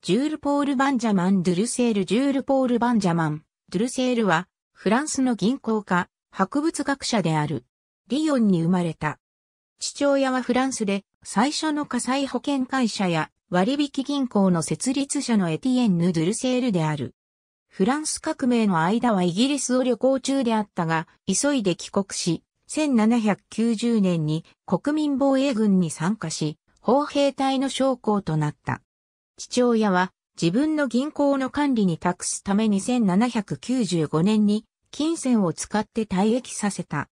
ジュール・ポール・バンジャマン・ドゥルセール・ジュール・ポール・バンジャマン・ドゥルセールは、フランスの銀行家、博物学者である。リヨンに生まれた。父親はフランスで、最初の火災保険会社や割引銀行の設立者のエティエンヌ・ドゥルセールである。フランス革命の間はイギリスを旅行中であったが、急いで帰国し、1790年に国民防衛軍に参加し、砲兵隊の将校となった。父親は自分の銀行の管理に託すため1795年に金銭を使って退役させた。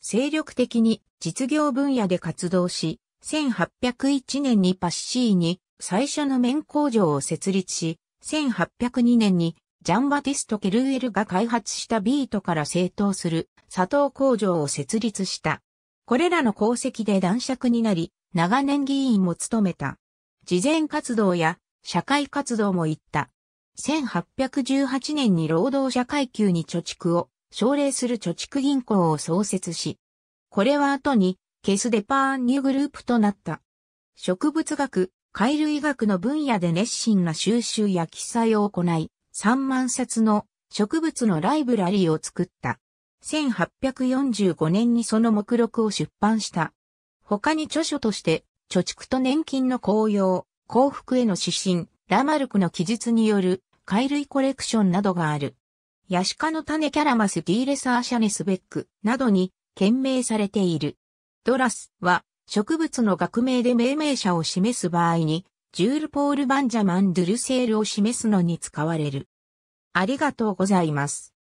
精力的に実業分野で活動し、1801年にパッシーに最初の綿工場を設立し、1802年にジャンバティスト・ケルーエルが開発したビートから製造する砂糖工場を設立した。これらの功績で男爵になり、長年議員も務めた。慈善活動や社会活動も行った。1818年に労働者階級に貯蓄を奨励する貯蓄銀行を創設し、これは後にケスデパーンニューグループとなった。植物学、貝類学の分野で熱心な収集や記載を行い、3万冊の植物のライブラリーを作った。1845年にその目録を出版した。他に著書として、貯蓄と年金の公用、幸福への指針、ラマルクの記述による、貝類コレクションなどがある。ヤシカの種キャラマスディーレサーシャネスベックなどに懸命されている。ドラスは植物の学名で命名者を示す場合に、ジュール・ポール・バンジャマン・ドゥルセールを示すのに使われる。ありがとうございます。